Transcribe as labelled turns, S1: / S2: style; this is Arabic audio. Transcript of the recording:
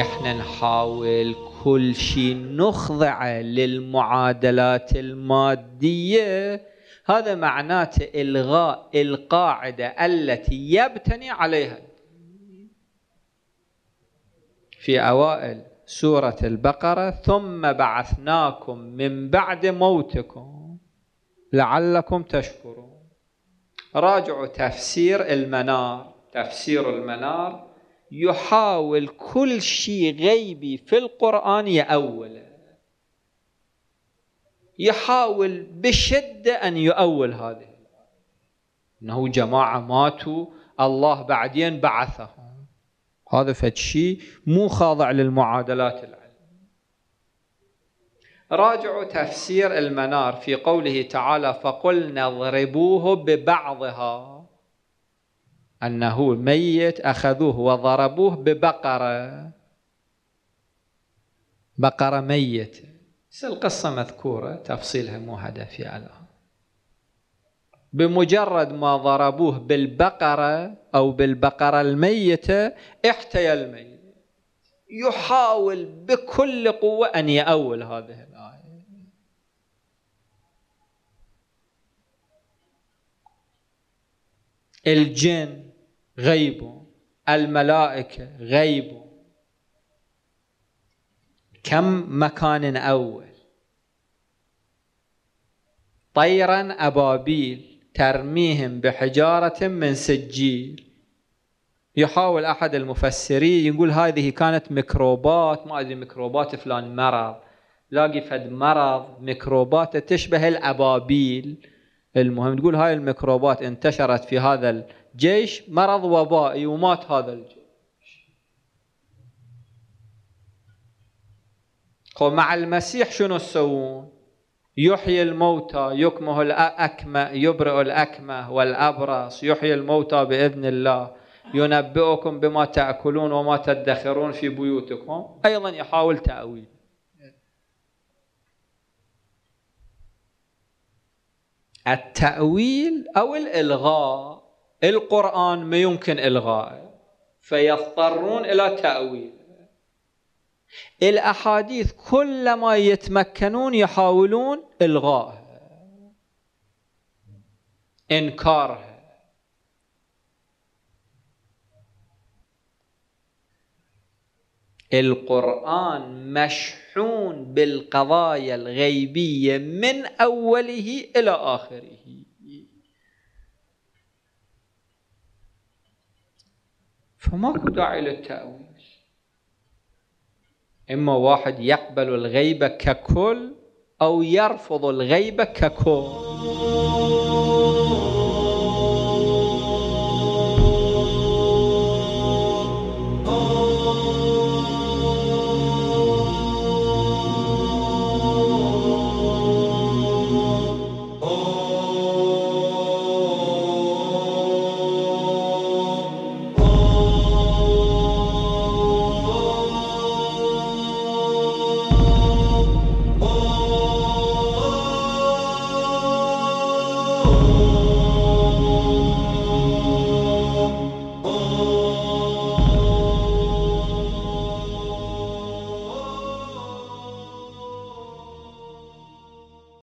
S1: احنا نحاول كل شيء نخضعه للمعادلات الماديه هذا معناته الغاء القاعده التي يبتني عليها في اوائل سوره البقره ثم بعثناكم من بعد موتكم لعلكم تشكرون راجعوا تفسير المنار تفسير المنار يحاول كل شيء غيبي في القرآن يأوله يحاول بشدة أن يؤول هذه أنه جماعة ماتوا الله بعدين بعثهم هذا فد شيء مو خاضع للمعادلات العلمية راجعوا تفسير المنار في قوله تعالى فقلنا اضربوه ببعضها أنه ميت أخذوه وضربوه ببقرة بقرة ميت القصة مذكورة تفصيلها مو هدفي على بمجرد ما ضربوه بالبقرة أو بالبقرة الميتة احتيا الميت يحاول بكل قوة أن يأول هذه الآية الجن غيبه الملائكة غيبه كم مكان أول طيرا أبابيل ترميهم بحجارة من سجيل يحاول أحد المفسرين يقول هذه كانت ميكروبات ما أدري ميكروبات فلان مرض لاقي فد مرض ميكروبات تشبه الأبابيل المهم تقول هاي الميكروبات انتشرت في هذا جيش مرض وبائي ومات هذا الجيش مع المسيح شنو تسوون يحيي الموتى يكمه الأكمة يبرئ الأكمة والأبرص يحيي الموتى بإذن الله ينبئكم بما تأكلون وما تدخرون في بيوتكم أيضا يحاول تأويل التأويل أو الإلغاء القرآن ما يمكن إلغائه فيضطرون إلى تأويل الأحاديث كلما يتمكنون يحاولون إلغائها إنكارها القرآن مشحون بالقضايا الغيبية من أوله إلى آخره فماكو داعي للتأويل إما واحد يقبل الغيبة ككل أو يرفض الغيبة ككل